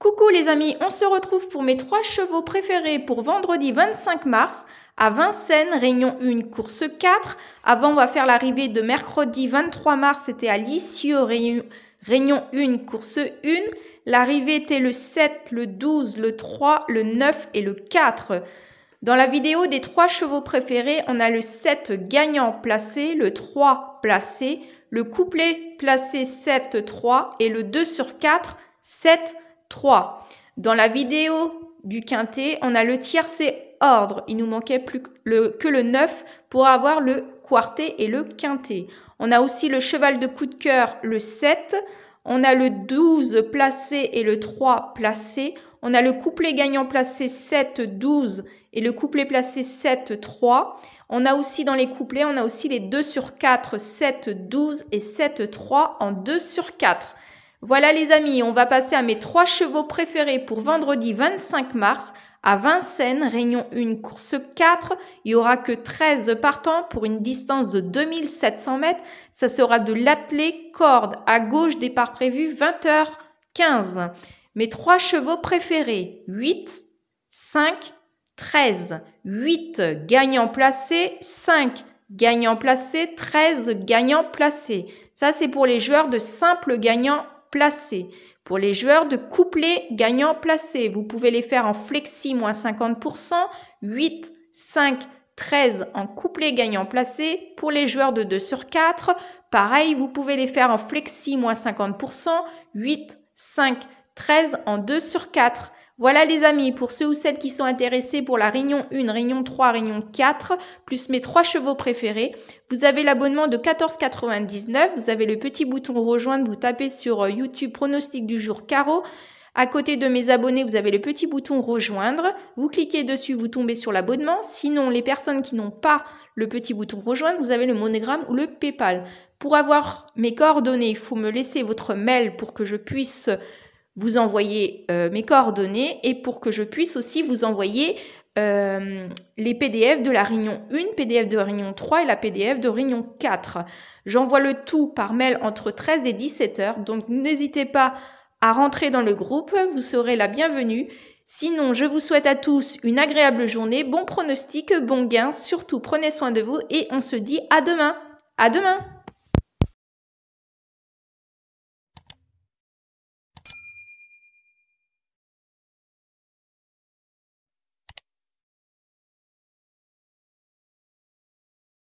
Coucou les amis, on se retrouve pour mes trois chevaux préférés pour vendredi 25 mars à Vincennes, Réunion 1, course 4. Avant, on va faire l'arrivée de mercredi 23 mars, c'était à Lisieux, Réunion, 1, course 1. L'arrivée était le 7, le 12, le 3, le 9 et le 4. Dans la vidéo des trois chevaux préférés, on a le 7 gagnant placé, le 3 placé, le couplet placé 7-3 et le 2 sur 4, 7 3. Dans la vidéo du quintet, on a le tiercé ordre. Il nous manquait plus que le, que le 9 pour avoir le quartet et le quintet. On a aussi le cheval de coup de cœur, le 7. On a le 12 placé et le 3 placé. On a le couplet gagnant placé 7, 12 et le couplet placé 7, 3. On a aussi dans les couplets, on a aussi les 2 sur 4, 7, 12 et 7, 3 en 2 sur 4. Voilà les amis, on va passer à mes trois chevaux préférés pour vendredi 25 mars à Vincennes, Réunion 1, course 4. Il n'y aura que 13 partants pour une distance de 2700 mètres. Ça sera de l'attelé corde à gauche, départ prévu 20h15. Mes trois chevaux préférés, 8, 5, 13. 8 gagnants placés, 5 gagnants placés, 13 gagnants placés. Ça, c'est pour les joueurs de simples gagnants placé. Pour les joueurs de couplet gagnant placé, vous pouvez les faire en flexi moins 50%, 8, 5, 13 en couplet gagnant placé. Pour les joueurs de 2 sur 4, pareil, vous pouvez les faire en flexi moins 50%, 8, 5, 13 en 2 sur 4. Voilà les amis, pour ceux ou celles qui sont intéressés pour la Réunion 1, Réunion 3, Réunion 4, plus mes trois chevaux préférés, vous avez l'abonnement de 14,99, vous avez le petit bouton rejoindre, vous tapez sur euh, YouTube pronostic du jour Caro ». À côté de mes abonnés, vous avez le petit bouton rejoindre. Vous cliquez dessus, vous tombez sur l'abonnement. Sinon, les personnes qui n'ont pas le petit bouton rejoindre, vous avez le monogramme ou le PayPal. Pour avoir mes coordonnées, il faut me laisser votre mail pour que je puisse vous envoyer euh, mes coordonnées et pour que je puisse aussi vous envoyer euh, les PDF de la réunion 1, PDF de réunion 3 et la PDF de réunion 4. J'envoie le tout par mail entre 13 et 17 heures, donc n'hésitez pas à rentrer dans le groupe, vous serez la bienvenue. Sinon, je vous souhaite à tous une agréable journée, bon pronostic, bon gain, surtout prenez soin de vous et on se dit à demain. À demain